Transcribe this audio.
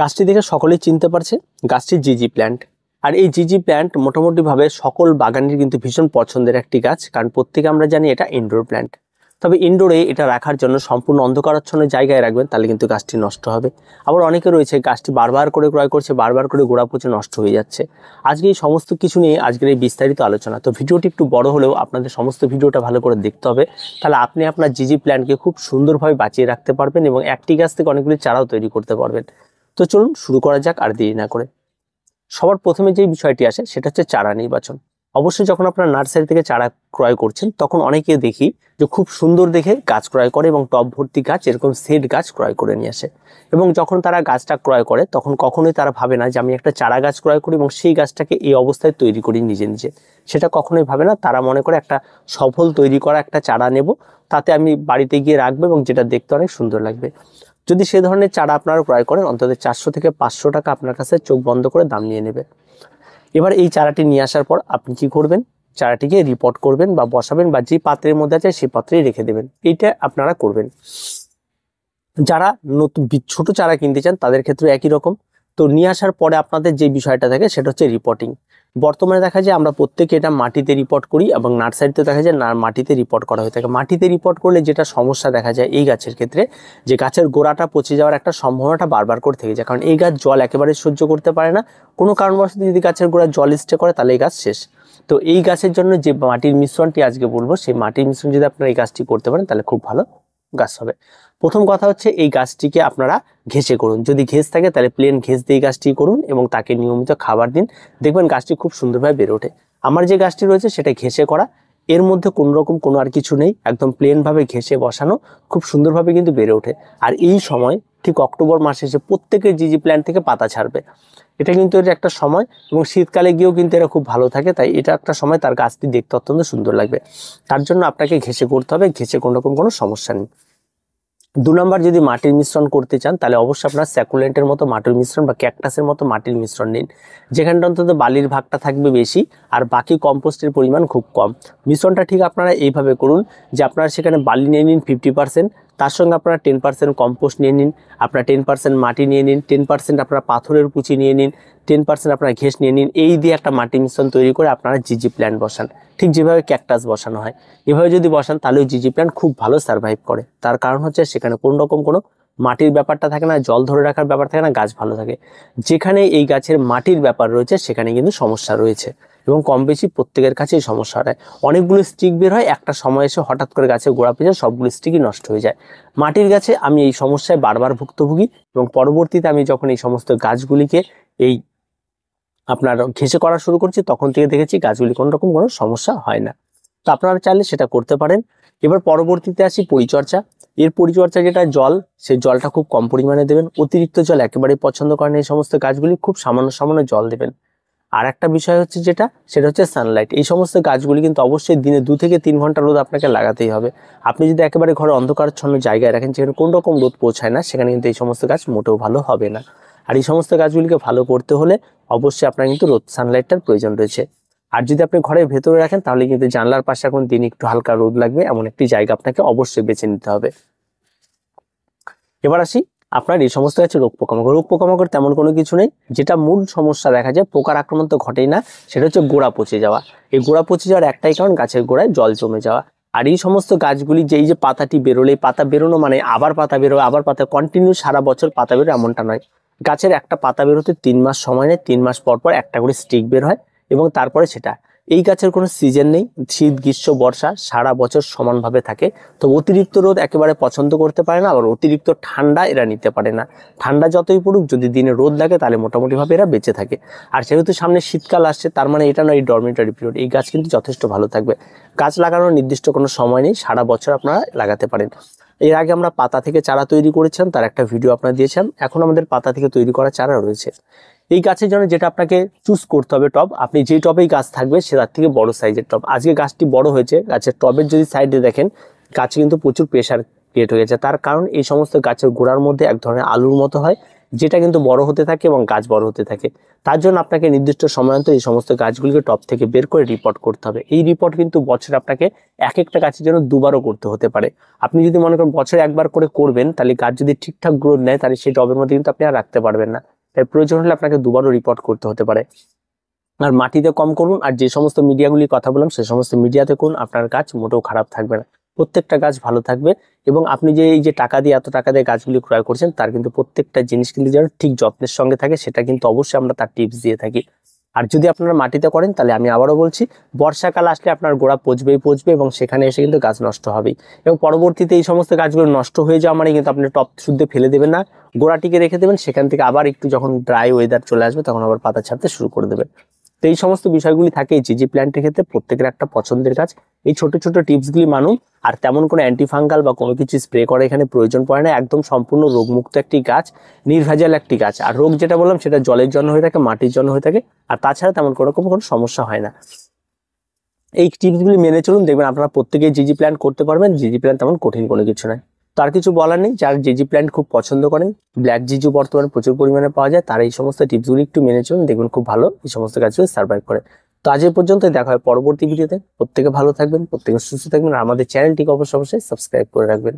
গাছটি দেখে সকলেই চিনতে পারছে গাছটি জিজি প্ল্যান্ট আর এই জিজি প্ল্যান্ট মোটামুটিভাবে সকল বাগানের কিন্তু ভীষণ পছন্দের একটি গাছ কারণ প্রত্যেকে আমরা জানি এটা ইনডোর প্ল্যান্ট তবে ইনডোরে এটা রাখার জন্য সম্পূর্ণ অন্ধকারাচ্ছন্ন জায়গায় রাখবেন তাহলে কিন্তু গাছটি নষ্ট হবে আবার অনেকে রয়েছে গাছটি বারবার করে ক্রয় করছে বারবার করে গোড়া পচে নষ্ট হয়ে যাচ্ছে আজকে এই সমস্ত কিছু নিয়ে আজকের এই বিস্তারিত আলোচনা তো ভিডিওটি একটু বড় হলেও আপনাদের সমস্ত ভিডিওটা ভালো করে দেখতে হবে তাহলে আপনি আপনার জিজি প্ল্যান্টকে খুব সুন্দরভাবে বাঁচিয়ে রাখতে পারবেন এবং একটি গাছ থেকে অনেকগুলি চারাও তৈরি করতে পারবেন তো চলুন শুরু করা যাক আর দেরি না করে সবার প্রথমে যে বিষয়টি আসে সেটা হচ্ছে চারা নির্বাচন অবশ্যই যখন আপনারা নার্সারি থেকে চারা ক্রয় করছেন তখন অনেকে দেখি যে খুব সুন্দর দেখে গাছ ক্রয় করে এবং টপ ভর্তি গাছ এরকম সেট গাছ ক্রয় করে নিয়ে আসে এবং যখন তারা গাছটা ক্রয় করে তখন কখনোই তারা ভাবে না যে আমি একটা চারা গাছ ক্রয় করি এবং সেই গাছটাকে এই অবস্থায় তৈরি করি নিজে নিজে সেটা কখনোই ভাবে না তারা মনে করে একটা সফল তৈরি করা একটা চারা নেব তাতে আমি বাড়িতে গিয়ে রাখবো এবং যেটা দেখতে অনেক সুন্দর লাগবে যদি সে ধরনের চারা আপনারা ক্রয় করেন অন্তত চারশো থেকে পাঁচশো টাকা আপনার কাছে চোখ বন্ধ করে দাম নিয়ে নেবে এবার এই চারাটি নিয়ে আসার পর আপনি কি করবেন চারাটিকে রিপোর্ট করবেন বা বসাবেন বা যে পাত্রের মধ্যে আছে সেই পাত্রেই রেখে দেবেন এইটা আপনারা করবেন যারা নতুন ছোট চারা কিনতে চান তাদের ক্ষেত্রে একই রকম তো নিয়ে আসার পরে আপনাদের যে বিষয়টা থাকে সেটা হচ্ছে রিপোর্টিং বর্তমানে দেখা যায় আমরা প্রত্যেকে এটা মাটিতে রিপোর্ট করি এবং নার্সারিতে দেখা যায় না মাটিতে রিপোর্ট করা হয়ে থাকে মাটিতে রিপোর্ট করলে যেটা সমস্যা দেখা যায় এই গাছের ক্ষেত্রে যে গাছের গোড়াটা পচে যাওয়ার একটা সম্ভাবনাটা বারবার করে থেকে যায় কারণ এই গাছ জল একেবারে সহ্য করতে পারে না কোনো কারণবশত যদি গাছের গোড়া জল স্টে করে তাহলে এই গাছ শেষ তো এই গাছের জন্য যে মাটির মিশ্রণটি আজকে বলবো সেই মাটির মিশ্রণ যদি আপনারা এই গাছটি করতে পারেন তাহলে খুব ভালো গাছ হবে প্রথম কথা হচ্ছে এই গাছটিকে আপনারা ঘেঁষে করুন যদি ঘেঁষ থাকে তাহলে প্লেন ঘেঁষ দিয়ে গাছটি করুন এবং তাকে নিয়মিত খাবার দিন দেখবেন গাছটি খুব সুন্দরভাবে বেড়ে ওঠে আমার যে গাছটি রয়েছে সেটা ঘেঁষে করা এর মধ্যে কোনো রকম কোনো আর কিছু নেই একদম প্লেনভাবে ঘেঁষে বসানো খুব সুন্দরভাবে কিন্তু বেড়ে ওঠে আর এই সময় ঠিক অক্টোবর মাসে এসে প্রত্যেকের জিজি প্ল্যান্ট থেকে পাতা ছাড়বে এটা কিন্তু এটা একটা সময় এবং শীতকালে গিয়েও কিন্তু এরা খুব ভালো থাকে তাই এটা একটা সময় তার গাছটি দেখতে অত্যন্ত সুন্দর লাগবে তার জন্য আপনাকে ঘেসে করতে হবে ঘেসে কোনো রকম কোনো সমস্যা নেই দু নম্বর যদি মাটির মিশ্রণ করতে চান তাহলে অবশ্যই আপনার স্যাকুলেন্টের মতো মাটির মিশ্রণ বা ক্যাকটাসের মতো মাটির মিশ্রণ নিন যেখানটা অন্তত বালির ভাগটা থাকবে বেশি আর বাকি কম্পোস্টের পরিমাণ খুব কম মিশ্রণটা ঠিক আপনারা এইভাবে করুন যে আপনারা সেখানে বালি নিয়ে নিন ফিফটি পার্সেন্ট তার সঙ্গে আপনারা টেন পার্সেন্ট কম্পোস্ট নিয়ে নিন আপনারা টেন পার্সেন্ট মাটি নিয়ে নিন টেন পার্সেন্ট আপনারা পাথরের কুচি নিয়ে নিন টেন পার্সেন্ট আপনারা ঘেস নিয়ে নিন এই দিয়ে একটা মাটি মিশ্রণ তৈরি করে আপনারা জিজি প্ল্যান্ট বসান ঠিক যেভাবে ক্যাকটাস বসানো হয় এভাবে যদি বসান তাহলে ওই জিজি প্ল্যান্ট খুব ভালো সার্ভাইভ করে তার কারণ হচ্ছে সেখানে কোন রকম কোনো মাটির ব্যাপারটা থাকে না জল ধরে রাখার ব্যাপার থাকে না গাছ ভালো থাকে যেখানে এই গাছের মাটির ব্যাপার রয়েছে সেখানে কিন্তু সমস্যা রয়েছে এবং কম বেশি প্রত্যেকের কাছে এই সমস্যা হয় অনেকগুলো স্টিক বের হয় একটা সময় এসে হঠাৎ করে গাছে গোড়া পেঁচে সবগুলো স্টিকই নষ্ট হয়ে যায় মাটির গাছে আমি এই সমস্যায় বারবার ভুক্তভোগী এবং পরবর্তীতে আমি যখন এই সমস্ত গাছগুলিকে এই আপনার ঘেঁষে করা শুরু করছি তখন থেকে দেখেছি গাছগুলি কোনো রকম কোনো সমস্যা হয় না তো আপনারা চাইলে সেটা করতে পারেন এবার পরবর্তীতে আসি পরিচর্যা এর পরিচর্যা যেটা জল সে জলটা খুব কম পরিমাণে দেবেন অতিরিক্ত জল একেবারেই পছন্দ করেন এই সমস্ত গাছগুলি খুব সামান্য সামান্য জল দেবেন আর একটা বিষয় হচ্ছে যেটা সেটা হচ্ছে সানলাইট এই সমস্ত গাছগুলি কিন্তু অবশ্যই দিনে দু থেকে তিন ঘন্টা রোদ আপনাকে লাগাতেই হবে আপনি যদি একেবারে ঘরে অন্ধকারচ্ছন্ন জায়গায় রাখেন যেখানে কোনো রকম রোদ পৌঁছায় না সেখানে কিন্তু এই সমস্ত গাছ মোটেও ভালো হবে না আর এই সমস্ত গাছগুলিকে ভালো করতে হলে অবশ্যই আপনার কিন্তু রোদ সানলাইটটার প্রয়োজন রয়েছে আর যদি আপনি ঘরের ভেতরে রাখেন তাহলে কিন্তু জানলার পাশে এখন দিন একটু হালকা রোদ লাগবে এমন একটি জায়গা আপনাকে অবশ্যই বেছে নিতে হবে এবার আসি আপনার এই সমস্ত আছে রোগ পোকামাকড় রোগ পোকামাকড় তেমন কোনো কিছু নেই যেটা মূল সমস্যা দেখা যায় পোকার আক্রমণ তো ঘটেই না সেটা হচ্ছে গোড়া পচে যাওয়া এই গোড়া পচে যাওয়ার একটাই কারণ গাছের গোড়ায় জল জমে যাওয়া আর এই সমস্ত গাছগুলি যেই যে পাতাটি বেরোলে পাতা বেরোনো মানে আবার পাতা বেরোয় আবার পাতা কন্টিনিউ সারা বছর পাতা বেরোয় এমনটা নয় গাছের একটা পাতা বেরোতে তিন মাস সময় নেয় তিন মাস পর পর একটা করে স্টিক বের হয় এবং তারপরে সেটা এই গাছের কোনো সিজন নেই শীত গ্রীষ্ম বর্ষা সারা বছর সমানভাবে থাকে তো অতিরিক্ত রোদ একেবারে পছন্দ করতে পারে না আবার অতিরিক্ত ঠান্ডা এরা নিতে পারে না ঠান্ডা যতই পড়ুক যদি দিনে রোদ লাগে তাহলে মোটামুটিভাবে এরা বেঁচে থাকে আর যেহেতু সামনে শীতকাল আসছে তার মানে এটা নয় এই ডরমিটারি পিরিয়ড এই গাছ কিন্তু যথেষ্ট ভালো থাকবে গাছ লাগানোর নির্দিষ্ট কোনো সময় নেই সারা বছর আপনারা লাগাতে পারেন এর আগে আমরা পাতা থেকে চারা তৈরি করেছেন তার একটা ভিডিও আপনারা দিয়েছেন এখন আমাদের পাতা থেকে তৈরি করা চারা রয়েছে এই গাছের জন্য যেটা আপনাকে চুজ করতে হবে টপ আপনি যে টবেই গাছ থাকবে সে তার থেকে বড় সাইজের টপ আজকে গাছটি বড় হয়েছে গাছের টবের যদি সাইডে দেখেন গাছে কিন্তু প্রচুর প্রেশার ক্রিয়েট হয়ে গেছে তার কারণ এই সমস্ত গাছের গোড়ার মধ্যে এক ধরনের আলুর মতো হয় যেটা কিন্তু বড় হতে থাকে এবং গাছ বড় হতে থাকে তার জন্য আপনাকে নির্দিষ্ট অন্তর এই সমস্ত গাছগুলিকে টপ থেকে বের করে রিপোর্ট করতে হবে এই রিপোর্ট কিন্তু বছরে আপনাকে এক একটা গাছের জন্য দুবারও করতে হতে পারে আপনি যদি মনে করেন বছরে একবার করে করবেন তাহলে গাছ যদি ঠিকঠাক গ্রোথ নেয় তাহলে সেই টবের মধ্যে কিন্তু আপনি আর রাখতে পারবেন না তাই প্রয়োজন হলে আপনাকে দুবারও রিপোর্ট করতে হতে পারে আর মাটিতে কম করুন আর যে সমস্ত মিডিয়াগুলি কথা বললাম সে সমস্ত মিডিয়াতে করুন আপনার গাছ মোটেও খারাপ থাকবে না প্রত্যেকটা গাছ ভালো থাকবে এবং আপনি যে এই যে টাকা দিয়ে এত টাকা দিয়ে গাছগুলি ক্রয় করছেন তার কিন্তু প্রত্যেকটা জিনিস কিন্তু যেন ঠিক যত্নের সঙ্গে থাকে সেটা কিন্তু অবশ্যই আমরা তার টিপস দিয়ে থাকি আর যদি আপনারা মাটিতে করেন তাহলে আমি আবারও বলছি বর্ষাকাল আসলে আপনার গোড়া পচবেই পচবে এবং সেখানে এসে কিন্তু গাছ নষ্ট হবেই এবং পরবর্তীতে এই সমস্ত গাছগুলো নষ্ট হয়ে যাওয়া মানে কিন্তু আপনি টপ শুদ্ধে ফেলে দেবেন না গোড়াটিকে রেখে দেবেন সেখান থেকে আবার একটু যখন ড্রাই ওয়েদার চলে আসবে তখন আবার পাতা ছাড়তে শুরু করে দেবেন তো এই সমস্ত বিষয়গুলি থাকে জি প্ল্যান্টের ক্ষেত্রে প্রত্যেকের একটা পছন্দের গাছ এই ছোট ছোট টিপসগুলি মানুন আর তেমন কোনো অ্যান্টিফাঙ্গাল বা কোনো কিছু স্প্রে করা এখানে প্রয়োজন পড়ে না একদম সম্পূর্ণ রোগমুক্ত একটি গাছ নির্ভেজাল একটি গাছ আর রোগ যেটা বললাম সেটা জলের জন্য হয়ে থাকে মাটির জন্য হয়ে থাকে আর তাছাড়া তেমন কোনো রকম কোনো সমস্যা হয় না এই টিপসগুলি মেনে চলুন দেখবেন আপনারা প্রত্যেকেই জিজি প্ল্যান করতে পারবেন জিজি প্ল্যান তেমন কঠিন কোনো কিছু নয় তার কিছু বলার নেই যারা জিজি প্ল্যান্ট খুব পছন্দ করেন ব্ল্যাক জিজু বর্তমানে প্রচুর পরিমাণে পাওয়া যায় তারা এই সমস্ত টিপসগুলি একটু মেনে চলুন দেখবেন খুব ভালো এই সমস্ত গাছগুলো সার্ভাইভ করে তো আজ পর্যন্তই দেখা হয় পরবর্তী ভিডিওতে প্রত্যেকে ভালো থাকবেন প্রত্যেকে সুস্থ থাকবেন আর আমাদের চ্যানেলটিকে অবশ্যই অবশ্যই সাবস্ক্রাইব করে রাখবেন